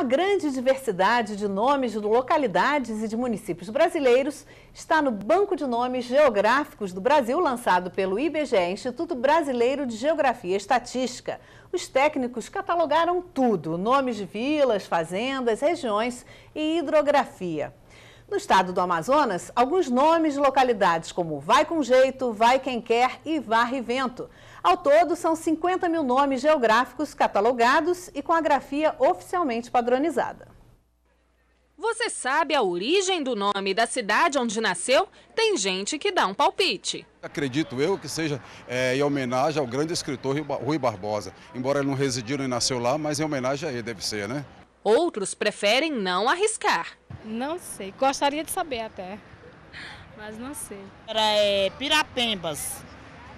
A grande diversidade de nomes de localidades e de municípios brasileiros está no Banco de Nomes Geográficos do Brasil, lançado pelo IBGE, Instituto Brasileiro de Geografia e Estatística. Os técnicos catalogaram tudo: nomes de vilas, fazendas, regiões e hidrografia. No estado do Amazonas, alguns nomes de localidades como Vai Com Jeito, Vai Quem Quer e Varre Vento. Ao todo, são 50 mil nomes geográficos catalogados e com a grafia oficialmente padronizada. Você sabe a origem do nome da cidade onde nasceu? Tem gente que dá um palpite. Acredito eu que seja é, em homenagem ao grande escritor Rui Barbosa. Embora ele não residiu nem nasceu lá, mas em homenagem a ele deve ser, né? Outros preferem não arriscar. Não sei. Gostaria de saber até. Mas não sei. Era é, Pirapembas.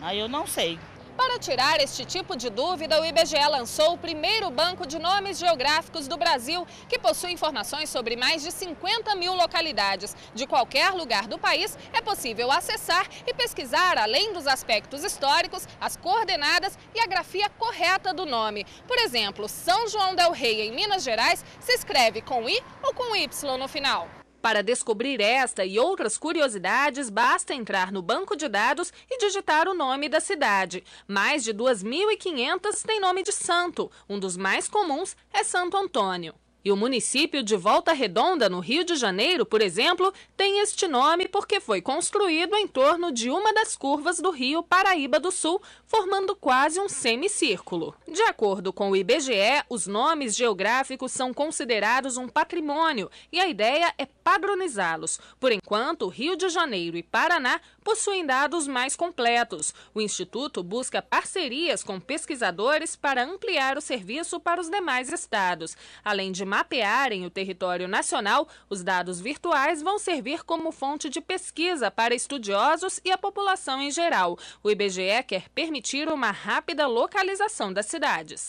Aí eu não sei. Para tirar este tipo de dúvida, o IBGE lançou o primeiro banco de nomes geográficos do Brasil, que possui informações sobre mais de 50 mil localidades. De qualquer lugar do país, é possível acessar e pesquisar, além dos aspectos históricos, as coordenadas e a grafia correta do nome. Por exemplo, São João del Rei, em Minas Gerais, se escreve com I ou com Y no final. Para descobrir esta e outras curiosidades, basta entrar no banco de dados e digitar o nome da cidade. Mais de 2.500 têm nome de santo. Um dos mais comuns é Santo Antônio. E o município de Volta Redonda, no Rio de Janeiro, por exemplo, tem este nome porque foi construído em torno de uma das curvas do rio Paraíba do Sul, formando quase um semicírculo. De acordo com o IBGE, os nomes geográficos são considerados um patrimônio e a ideia é padronizá-los. Por enquanto, Rio de Janeiro e Paraná possuem dados mais completos. O Instituto busca parcerias com pesquisadores para ampliar o serviço para os demais estados. Além de mapearem o território nacional, os dados virtuais vão servir como fonte de pesquisa para estudiosos e a população em geral. O IBGE quer permitir uma rápida localização das cidades.